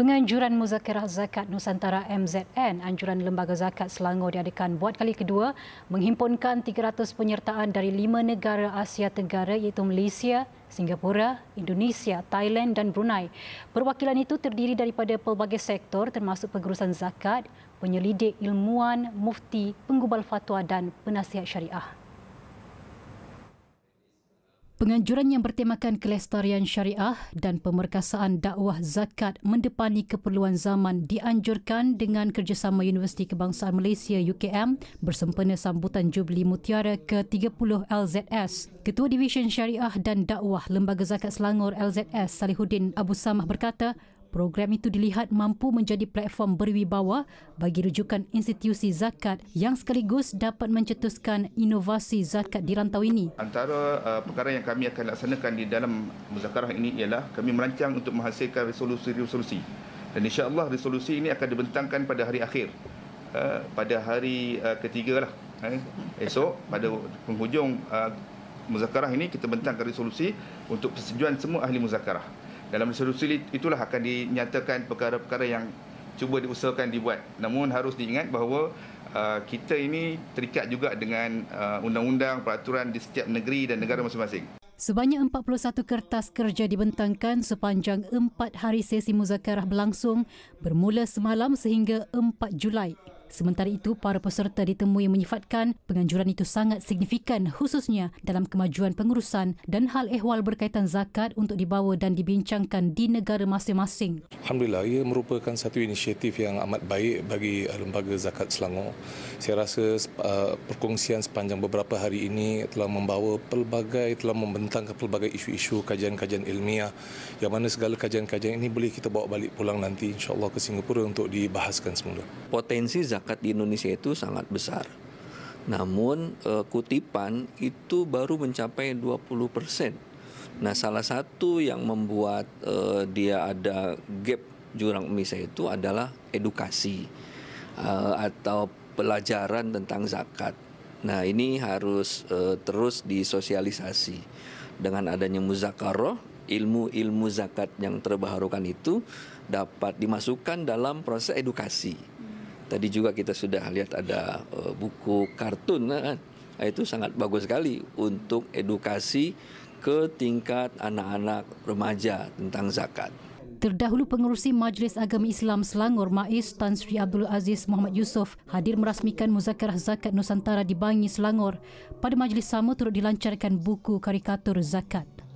Penganjuran Muzakirah Zakat Nusantara MZN, anjuran Lembaga Zakat Selangor diadakan buat kali kedua menghimpunkan 300 penyertaan dari lima negara Asia Tenggara iaitu Malaysia, Singapura, Indonesia, Thailand dan Brunei. Perwakilan itu terdiri daripada pelbagai sektor termasuk pengurusan zakat, penyelidik ilmuwan, mufti, penggubal fatwa dan penasihat syariah. Penganjuran yang bertemakan kelestarian syariah dan pemerkasaan dakwah zakat mendepani keperluan zaman dianjurkan dengan kerjasama Universiti Kebangsaan Malaysia UKM bersempena sambutan Jubli Mutiara ke-30 LZS. Ketua Division Syariah dan Dakwah Lembaga Zakat Selangor LZS Salihuddin Abu Samah berkata, program itu dilihat mampu menjadi platform berwibawa bagi rujukan institusi zakat yang sekaligus dapat mencetuskan inovasi zakat di rantau ini. Antara uh, perkara yang kami akan laksanakan di dalam muzakarah ini ialah kami merancang untuk menghasilkan resolusi-resolusi. Dan insya-Allah resolusi ini akan dibentangkan pada hari akhir. Uh, pada hari uh, ketiga lah eh, esok pada penghujung uh, muzakarah ini kita bentangkan resolusi untuk persetujuan semua ahli muzakarah dalam resolusi itulah akan dinyatakan perkara-perkara yang cuba diusahakan dibuat. Namun harus diingat bahawa uh, kita ini terikat juga dengan uh, undang-undang, peraturan di setiap negeri dan negara masing-masing. Sebanyak 41 kertas kerja dibentangkan sepanjang 4 hari sesi muzakarah berlangsung bermula semalam sehingga 4 Julai. Sementara itu, para peserta ditemui menyifatkan penganjuran itu sangat signifikan khususnya dalam kemajuan pengurusan dan hal ehwal berkaitan zakat untuk dibawa dan dibincangkan di negara masing-masing. Alhamdulillah, ia merupakan satu inisiatif yang amat baik bagi Lembaga Zakat Selangor. Saya rasa uh, perkongsian sepanjang beberapa hari ini telah membawa pelbagai, telah membentangkan pelbagai isu-isu kajian-kajian ilmiah yang mana segala kajian-kajian ini boleh kita bawa balik pulang nanti insyaAllah ke Singapura untuk dibahaskan semula. Potensi zakat Zakat di Indonesia itu sangat besar. Namun eh, kutipan itu baru mencapai 20%. persen. Nah, salah satu yang membuat uh, dia ada gap jurang emisnya itu adalah edukasi uh, atau pelajaran tentang zakat. Nah, ini harus uh, terus disosialisasi dengan adanya muzakaroh ilmu-ilmu zakat yang terbaharukan itu dapat dimasukkan dalam proses edukasi. Tadi juga kita sudah lihat ada uh, buku kartun eh, kan. Nah, itu sangat bagus sekali untuk edukasi ke tingkat anak-anak remaja tentang zakat. Terdahulu pengurusi Majlis Agama Islam Selangor Maiz Tan Sri Abdul Aziz Muhammad Yusof hadir merasmikan muzakarah zakat Nusantara di Bangi Selangor. Pada majlis sama turut dilancarkan buku karikatur zakat.